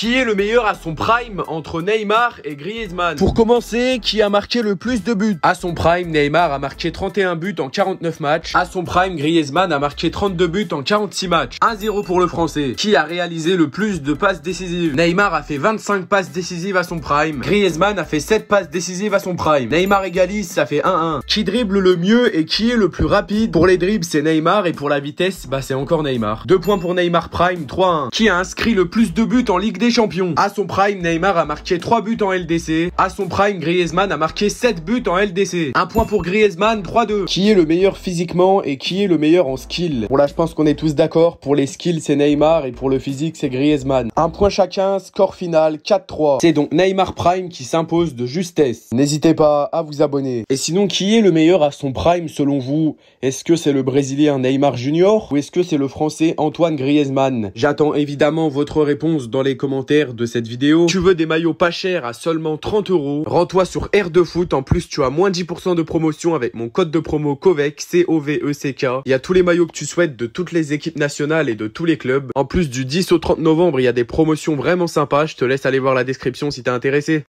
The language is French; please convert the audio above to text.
Qui est le meilleur à son prime entre Neymar et Griezmann Pour commencer, qui a marqué le plus de buts À son prime, Neymar a marqué 31 buts en 49 matchs. À son prime, Griezmann a marqué 32 buts en 46 matchs. 1-0 pour le français. Qui a réalisé le plus de passes décisives Neymar a fait 25 passes décisives à son prime. Griezmann a fait 7 passes décisives à son prime. Neymar égalise, ça fait 1-1. Qui dribble le mieux et qui est le plus rapide Pour les dribbles, c'est Neymar et pour la vitesse, bah c'est encore Neymar. 2 points pour Neymar prime, 3-1. Qui a inscrit le plus de buts en Ligue des champion. Champions. À son prime, Neymar a marqué 3 buts en LDC. À son prime, Griezmann a marqué 7 buts en LDC. Un point pour Griezmann, 3-2. Qui est le meilleur physiquement et qui est le meilleur en skill Bon là, je pense qu'on est tous d'accord. Pour les skills, c'est Neymar et pour le physique, c'est Griezmann. Un point chacun, score final 4-3. C'est donc Neymar prime qui s'impose de justesse. N'hésitez pas à vous abonner. Et sinon, qui est le meilleur à son prime selon vous Est-ce que c'est le Brésilien Neymar Junior ou est-ce que c'est le Français Antoine Griezmann J'attends évidemment votre réponse dans les commentaires de cette vidéo. Tu veux des maillots pas chers à seulement 30 euros Rends-toi sur Air de Foot. En plus, tu as moins 10% de promotion avec mon code de promo COVEC, C-O-V-E-C-K. Il y a tous les maillots que tu souhaites de toutes les équipes nationales et de tous les clubs. En plus, du 10 au 30 novembre, il y a des promotions vraiment sympas. Je te laisse aller voir la description si t'es intéressé.